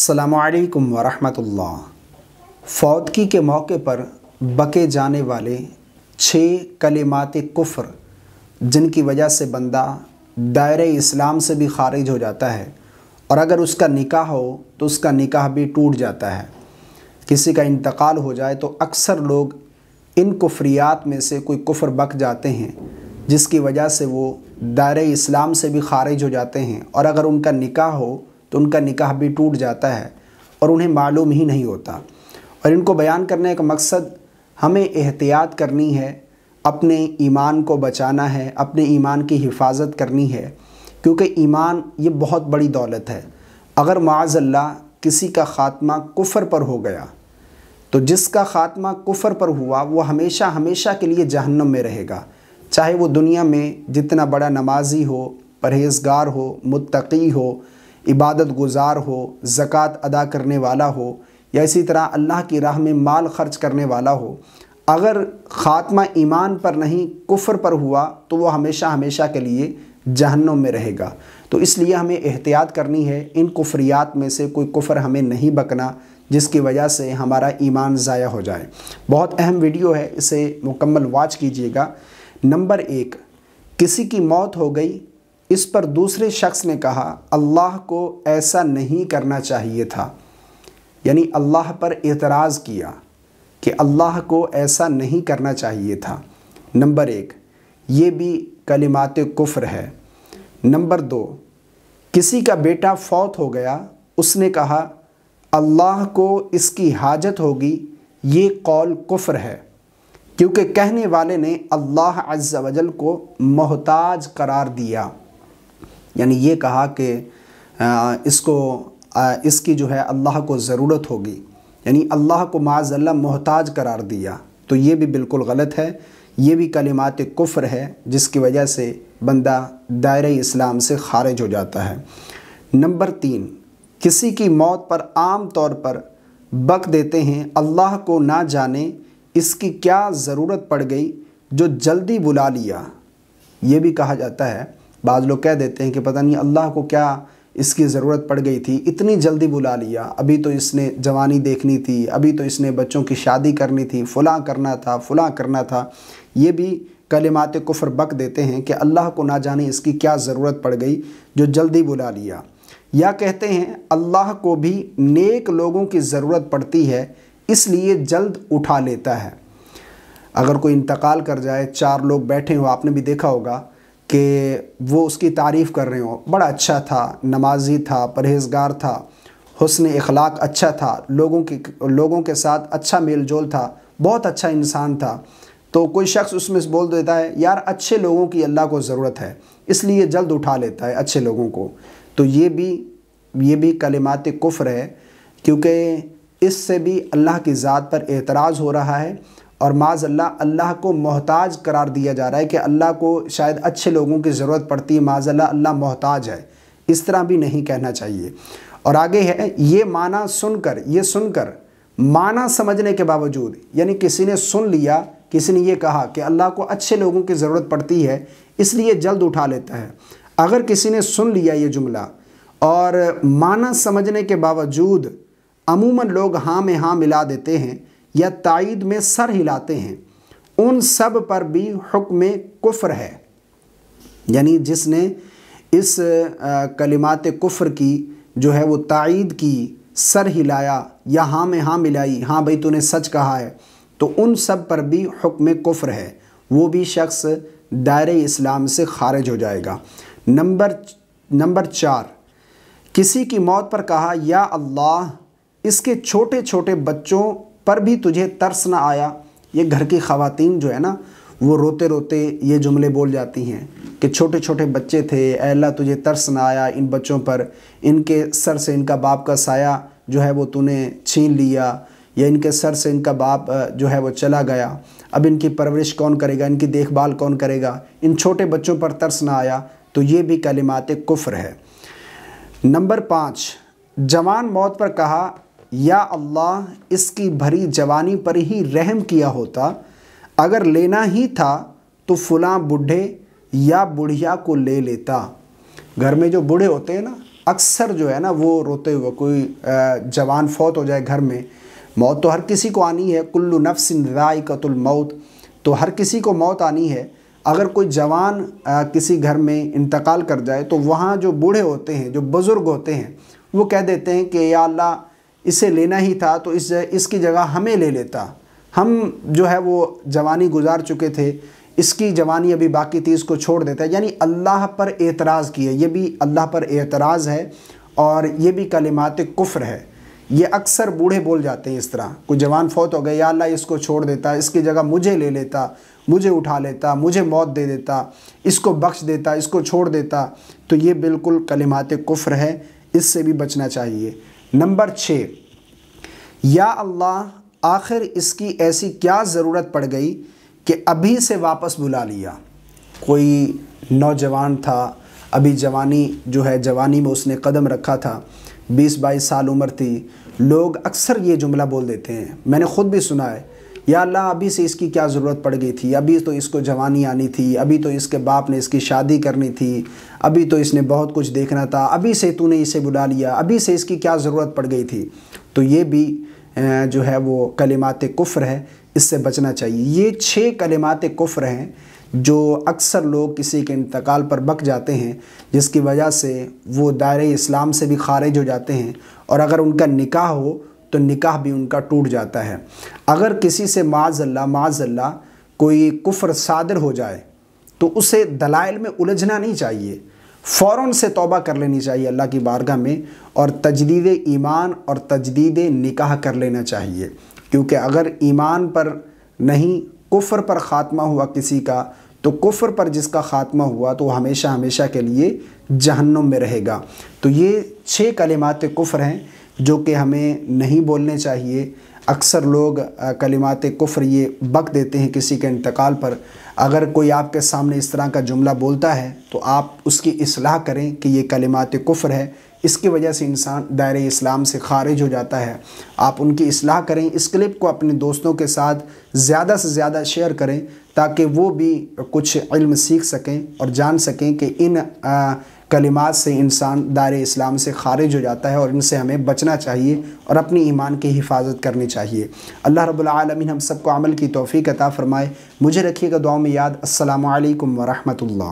असलकम वरहमतुल्ला फौदगी के मौके पर बके जाने वाले छः कलिमात कुफ्र जिनकी वजह से बंदा दायरे इस्लाम से भी खारिज हो जाता है और अगर उसका निकाह हो तो उसका निकाह भी टूट जाता है किसी का इंतकाल हो जाए तो अक्सर लोग इन कुफ्रियात में से कोई कुफ्र बक जाते हैं जिसकी वजह से वो दायरे इस्लाम से भी खारिज हो जाते हैं और अगर उनका निकाह हो तो उनका निकाह भी टूट जाता है और उन्हें मालूम ही नहीं होता और इनको बयान करने का मकसद हमें एहतियात करनी है अपने ईमान को बचाना है अपने ईमान की हिफाजत करनी है क्योंकि ईमान ये बहुत बड़ी दौलत है अगर माजल्ला किसी का ख़ात्मा कुफर पर हो गया तो जिसका ख़ात्मा कुफर पर हुआ वो हमेशा हमेशा के लिए जहन्नम में रहेगा चाहे वो दुनिया में जितना बड़ा नमाजी हो परहेजगार हो मुत्तकी हो इबादत गुजार हो ज़क़़त अदा करने वाला हो या इसी तरह अल्लाह की राह में माल खर्च करने वाला हो अगर ख़ात्मा ईमान पर नहीं कुफर पर हुआ तो वह हमेशा हमेशा के लिए जहन्नम में रहेगा तो इसलिए हमें एहतियात करनी है इन कुफरियात में से कोई कुफर हमें नहीं बकना जिसकी वजह से हमारा ईमान ज़ाया हो जाए बहुत अहम वीडियो है इसे मुकम्मल वाच कीजिएगा नंबर एक किसी की मौत हो गई इस पर दूसरे शख्स ने कहा अल्लाह को ऐसा नहीं करना चाहिए था यानी अल्लाह पर एतराज़ किया कि अल्लाह को ऐसा नहीं करना चाहिए था नंबर एक ये भी कलिमात कुफ्र है नंबर दो किसी का बेटा फौत हो गया उसने कहा अल्लाह को इसकी हाजत होगी ये कौल कुफ्र है क्योंकि कहने वाले ने अल्लाह अज्जा वजल को मोहताज करार दिया यानी ये कहा कि इसको इसकी जो है अल्लाह को ज़रूरत होगी यानी अल्लाह को माजल्ला मोहताज करार दिया तो ये भी बिल्कुल गलत है ये भी कलिमात कुफ्र है जिसकी वजह से बंदा दायरे इस्लाम से खारिज हो जाता है नंबर तीन किसी की मौत पर आम तौर पर बक देते हैं अल्लाह को ना जाने इसकी क्या ज़रूरत पड़ गई जो जल्दी बुला लिया ये भी कहा जाता है बाज़ लोग कह देते हैं कि पता नहीं अल्लाह को क्या इसकी ज़रूरत पड़ गई थी इतनी जल्दी बुला लिया अभी तो इसने जवानी देखनी थी अभी तो इसने बच्चों की शादी करनी थी फ़लाँ करना था फ़लाँ करना था ये भी कलिमात कुफर बक देते हैं कि अल्लाह को ना जाने इसकी क्या ज़रूरत पड़ गई जो जल्दी बुला लिया या कहते हैं अल्लाह को भी नेक लोगों की ज़रूरत पड़ती है इसलिए जल्द उठा लेता है अगर कोई इंतकाल कर जाए चार लोग बैठे हो आपने भी देखा होगा कि वो उसकी तारीफ़ कर रहे हो बड़ा अच्छा था नमाजी था परहेजगार था हसन अखलाक अच्छा था लोगों की लोगों के साथ अच्छा मेल जोल था बहुत अच्छा इंसान था तो कोई शख्स उसमें बोल देता है यार अच्छे लोगों की अल्लाह को ज़रूरत है इसलिए जल्द उठा लेता है अच्छे लोगों को तो ये भी ये भी कलिमात कुफ्र है क्योंकि इससे भी अल्लाह की ज़ात पर एतराज़ हो रहा है और माज अल्लाह अल्लाह को मोहताज करार दिया जा रहा है कि अल्लाह को शायद अच्छे लोगों की ज़रूरत पड़ती है माज अल्लाह अल्लाह मोहताज है इस तरह भी नहीं कहना चाहिए और आगे है ये माना सुनकर ये सुनकर माना समझने के बावजूद यानी किसी ने सुन लिया किसी ने ये कहा कि अल्लाह को अच्छे लोगों की ज़रूरत पड़ती है इसलिए जल्द उठा लेता है अगर किसी ने सुन लिया ये जुमला और माना समझने के बावजूद अमूमन लोग हाँ में हाँ मिला देते हैं या तइद में सर हिलाते हैं उन सब पर भी हुक्म कुफ्र है यानी जिसने इस कलिमात कुफ्र की जो है वो तइद की सर हिलाया या हाँ में हाँ मिलाई हाँ भाई तूने सच कहा है तो उन सब पर भी हुक्म कुफ्र है वो भी शख्स दायरे इस्लाम से खारिज हो जाएगा नंबर नंबर चार किसी की मौत पर कहा या अल्लाह इसके छोटे छोटे बच्चों पर भी तुझे तरस ना आया ये घर की खातन जो है ना वो रोते रोते ये जुमले बोल जाती हैं कि छोटे छोटे बच्चे थे अल्लाह तुझे तरस ना आया इन बच्चों पर इनके सर से इनका बाप का साया जो है वो तूने छीन लिया या इनके सर से इनका बाप जो है वो चला गया अब इनकी परवरिश कौन करेगा इनकी देखभाल कौन करेगा इन छोटे बच्चों पर तरस ना आया तो ये भी कलिमात कुफ्र है नंबर पाँच जवान मौत पर कहा या अल्लाह इसकी भरी जवानी पर ही रहम किया होता अगर लेना ही था तो फुला बूढ़े या बुढ़िया को ले लेता घर में जो बूढ़े होते हैं ना अक्सर जो है ना वो रोते हुए कोई जवान फौत हो जाए घर में मौत तो हर किसी को आनी है कुल्लु राय कतुल मौत तो हर किसी को मौत आनी है अगर कोई जवान किसी घर में इंतकाल कर जाए तो वहाँ जो बूढ़े होते हैं जो बुज़ुर्ग होते हैं वो कह देते हैं कि या अल्लाह इसे लेना ही था तो इस इसकी जगह हमें ले लेता हम जो है वो जवानी गुजार चुके थे इसकी जवानी अभी बाकी थी इसको छोड़ देता है यानी अल्लाह पर एतराज़ किया ये भी अल्लाह पर एतराज़ है और ये भी कलिमात कुफ्र है ये अक्सर बूढ़े बोल जाते हैं इस तरह कोई जवान फौत हो गए या अल्लाह इसको छोड़ देता इसकी जगह मुझे ले लेता मुझे उठा लेता मुझे मौत दे देता इसको बख्श देता इसको छोड़ देता तो ये बिल्कुल कलिमात कुफ्र है इससे भी बचना चाहिए नंबर छः या अल्लाह आखिर इसकी ऐसी क्या ज़रूरत पड़ गई कि अभी से वापस बुला लिया कोई नौजवान था अभी जवानी जो है जवानी में उसने कदम रखा था बीस बाईस साल उम्र थी लोग अक्सर ये जुमला बोल देते हैं मैंने ख़ुद भी सुना है या अल्लाह अभी से इसकी क्या ज़रूरत पड़ गई थी अभी तो इसको जवानी आनी थी अभी तो इसके बाप ने इसकी शादी करनी थी अभी तो इसने बहुत कुछ देखना था अभी से तूने इसे बुला लिया अभी से इसकी क्या ज़रूरत पड़ गई थी तो ये भी जो है वो कलिमात कुफ्र है इससे बचना चाहिए ये छः कलिमात कुफ्र हैं जो अक्सर लोग किसी के इंतकाल पर बक जाते हैं जिसकी वजह से वो दायरे इस्लाम से भी खारिज हो जाते हैं और अगर उनका निकाह हो तो निकाह भी उनका टूट जाता है अगर किसी से माजल्ला माजल्ला कोई कुफ़र सादर हो जाए तो उसे दलाइल में उलझना नहीं चाहिए फ़ौर से तोबा कर लेनी चाहिए अल्लाह की बारगाह में और तजदीद ईमान और तजदीद निकाह कर लेना चाहिए क्योंकि अगर ईमान पर नहीं कुफ़र पर ख़ात्मा हुआ किसी का तो कुफ्र पर जिसका ख़ात्मा हुआ तो हमेशा हमेशा के लिए जहन्नुम में रहेगा तो ये छः कलिमात कुफर हैं जो कि हमें नहीं बोलने चाहिए अक्सर लोग कलिमात कुफ्र ये बक देते हैं किसी के इंतकाल पर अगर कोई आपके सामने इस तरह का जुमला बोलता है तो आप उसकी असलाह करें कि ये कलिमात कुफ्र है इसकी वजह से इंसान दायरे इस्लाम से खारिज हो जाता है आप उनकी असलाह करें इस क्लिप को अपने दोस्तों के साथ ज़्यादा से ज़्यादा शेयर करें ताकि वो भी कुछ इल्म सीख सकें और जान सकें कि इन कलिमात से इंसान दायर इस्लाम से खारिज हो जाता है और इनसे हमें बचना चाहिए और अपनी ईमान की हिफाजत करनी चाहिए अल्लाह रबालमीन हम सबको अमल की तोफ़ी अता फ़रमाए मुझे रखिएगा दुआ में याद असल वरहमल